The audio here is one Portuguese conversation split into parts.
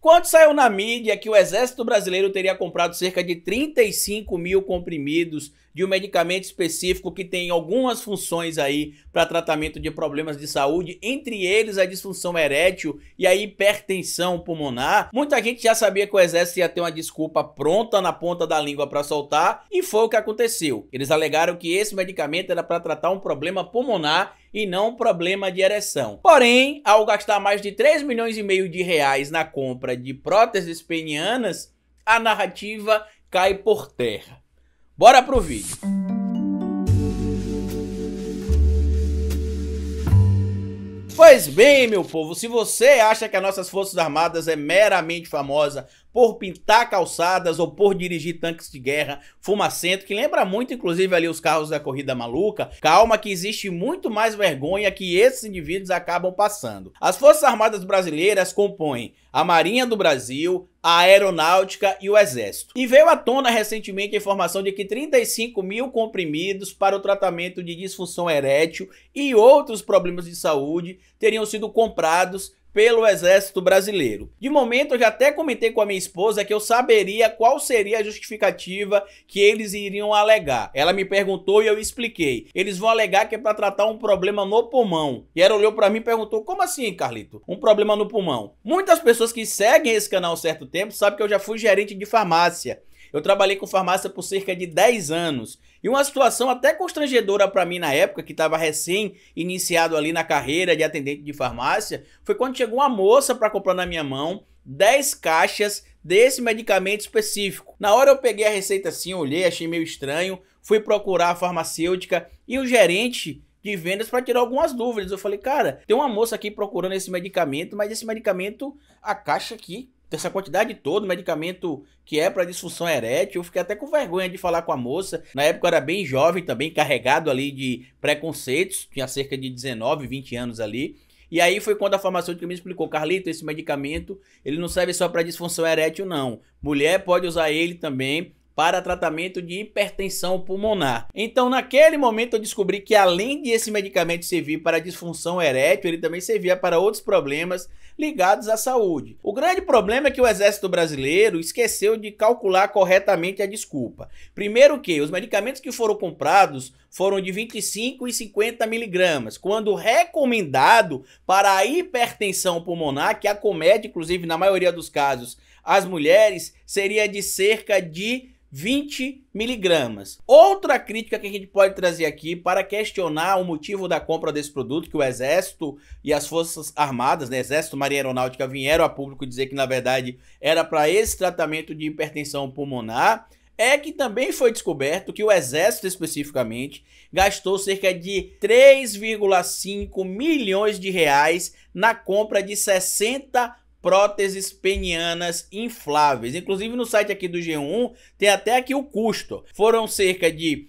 Quando saiu na mídia que o Exército Brasileiro teria comprado cerca de 35 mil comprimidos de um medicamento específico que tem algumas funções aí para tratamento de problemas de saúde, entre eles a disfunção erétil e a hipertensão pulmonar, muita gente já sabia que o Exército ia ter uma desculpa pronta na ponta da língua para soltar e foi o que aconteceu. Eles alegaram que esse medicamento era para tratar um problema pulmonar e não problema de ereção. Porém, ao gastar mais de 3 milhões e meio de reais na compra de próteses penianas, a narrativa cai por terra. Bora pro vídeo. Pois bem, meu povo, se você acha que as nossas Forças Armadas é meramente famosa por pintar calçadas ou por dirigir tanques de guerra fumacento, que lembra muito, inclusive, ali os carros da corrida maluca. Calma que existe muito mais vergonha que esses indivíduos acabam passando. As Forças Armadas Brasileiras compõem a Marinha do Brasil, a Aeronáutica e o Exército. E veio à tona recentemente a informação de que 35 mil comprimidos para o tratamento de disfunção erétil e outros problemas de saúde teriam sido comprados pelo Exército Brasileiro. De momento, eu já até comentei com a minha esposa que eu saberia qual seria a justificativa que eles iriam alegar. Ela me perguntou e eu expliquei. Eles vão alegar que é para tratar um problema no pulmão. E ela olhou para mim e perguntou: "Como assim, Carlito? Um problema no pulmão?". Muitas pessoas que seguem esse canal há certo tempo sabem que eu já fui gerente de farmácia. Eu trabalhei com farmácia por cerca de 10 anos e uma situação até constrangedora para mim na época, que estava recém iniciado ali na carreira de atendente de farmácia, foi quando chegou uma moça para comprar na minha mão 10 caixas desse medicamento específico. Na hora eu peguei a receita assim, olhei, achei meio estranho, fui procurar a farmacêutica e o gerente de vendas para tirar algumas dúvidas. Eu falei, cara, tem uma moça aqui procurando esse medicamento, mas esse medicamento, a caixa aqui, dessa quantidade toda, medicamento que é para disfunção erétil, eu fiquei até com vergonha de falar com a moça. Na época eu era bem jovem também, carregado ali de preconceitos, tinha cerca de 19, 20 anos ali. E aí foi quando a farmacêutica me explicou, Carlito, esse medicamento, ele não serve só para disfunção erétil não. Mulher pode usar ele também para tratamento de hipertensão pulmonar. Então, naquele momento, eu descobri que além de esse medicamento servir para disfunção erétil, ele também servia para outros problemas ligados à saúde. O grande problema é que o exército brasileiro esqueceu de calcular corretamente a desculpa. Primeiro que os medicamentos que foram comprados foram de 25 e 50 miligramas, quando recomendado para a hipertensão pulmonar, que acomete, inclusive, na maioria dos casos, as mulheres, seria de cerca de 20 miligramas. Outra crítica que a gente pode trazer aqui para questionar o motivo da compra desse produto, que o Exército e as Forças Armadas, né, Exército, Marinha Aeronáutica, vieram a público dizer que na verdade era para esse tratamento de hipertensão pulmonar, é que também foi descoberto que o exército especificamente gastou cerca de 3,5 milhões de reais na compra de 60 próteses penianas infláveis. Inclusive no site aqui do G1 tem até aqui o custo. Foram cerca de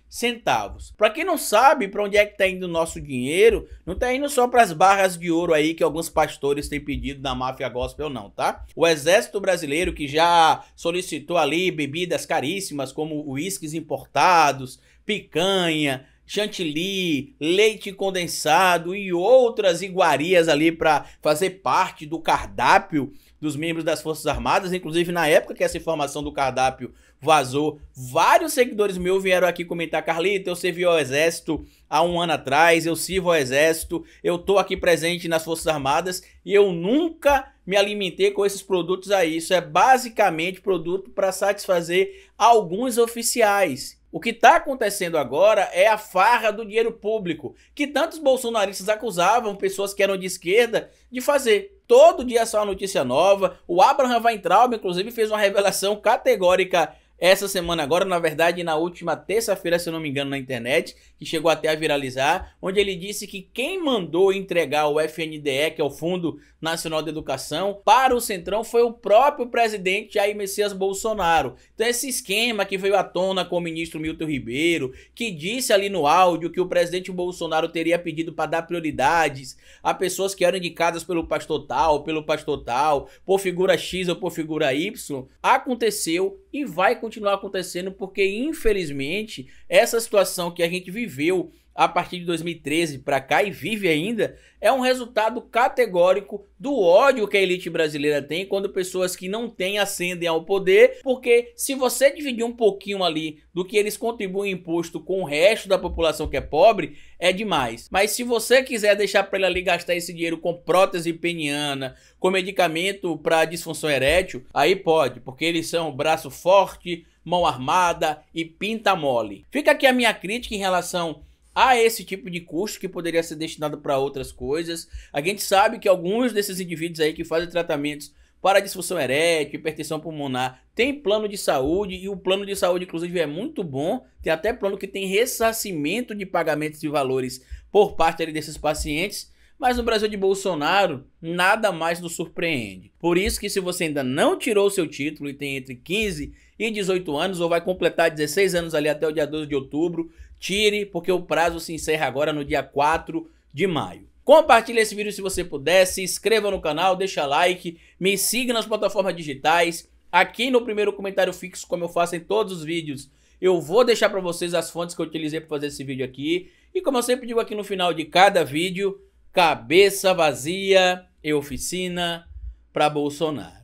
centavos. Para quem não sabe para onde é que está indo o nosso dinheiro, não está indo só para as barras de ouro aí que alguns pastores têm pedido da máfia gospel não, tá? O exército brasileiro que já solicitou ali bebidas caríssimas como uísques importados, picanha, chantilly, leite condensado e outras iguarias ali para fazer parte do cardápio dos membros das Forças Armadas. Inclusive, na época que essa informação do cardápio vazou, vários seguidores meus vieram aqui comentar: Carlito, eu servi ao Exército há um ano atrás, eu sirvo ao Exército, eu tô aqui presente nas Forças Armadas e eu nunca me alimentei com esses produtos aí. Isso é basicamente produto para satisfazer alguns oficiais. O que está acontecendo agora é a farra do dinheiro público, que tantos bolsonaristas acusavam pessoas que eram de esquerda de fazer. Todo dia só uma notícia nova. O Abraham Weintraub, inclusive, fez uma revelação categórica essa semana agora, na verdade, na última terça-feira, se eu não me engano, na internet, que chegou até a viralizar, onde ele disse que quem mandou entregar o FNDE, que é o Fundo Nacional de Educação, para o Centrão foi o próprio presidente Jair Messias Bolsonaro. Então esse esquema que veio à tona com o ministro Milton Ribeiro, que disse ali no áudio que o presidente Bolsonaro teria pedido para dar prioridades a pessoas que eram indicadas pelo pastor tal, pelo pastor tal, por figura X ou por figura Y, aconteceu e vai continuar continuar acontecendo, porque infelizmente essa situação que a gente viveu a partir de 2013 para cá e vive ainda, é um resultado categórico do ódio que a elite brasileira tem quando pessoas que não têm ascendem ao poder, porque se você dividir um pouquinho ali do que eles contribuem imposto com o resto da população que é pobre, é demais. Mas se você quiser deixar para ele ali gastar esse dinheiro com prótese peniana, com medicamento para disfunção erétil, aí pode, porque eles são braço forte, mão armada e pinta mole. Fica aqui a minha crítica em relação Há esse tipo de custo que poderia ser destinado para outras coisas. A gente sabe que alguns desses indivíduos aí que fazem tratamentos para disfunção erétil, hipertensão pulmonar, tem plano de saúde e o plano de saúde, inclusive, é muito bom. Tem até plano que tem ressarcimento de pagamentos de valores por parte desses pacientes. Mas no Brasil de Bolsonaro, nada mais nos surpreende. Por isso que se você ainda não tirou seu título e tem entre 15 e 18 anos, ou vai completar 16 anos ali até o dia 12 de outubro, tire, porque o prazo se encerra agora no dia 4 de maio. Compartilhe esse vídeo se você puder, se inscreva no canal, deixa like, me siga nas plataformas digitais. Aqui no primeiro comentário fixo, como eu faço em todos os vídeos, eu vou deixar para vocês as fontes que eu utilizei para fazer esse vídeo aqui. E como eu sempre digo aqui no final de cada vídeo, cabeça vazia e oficina para Bolsonaro.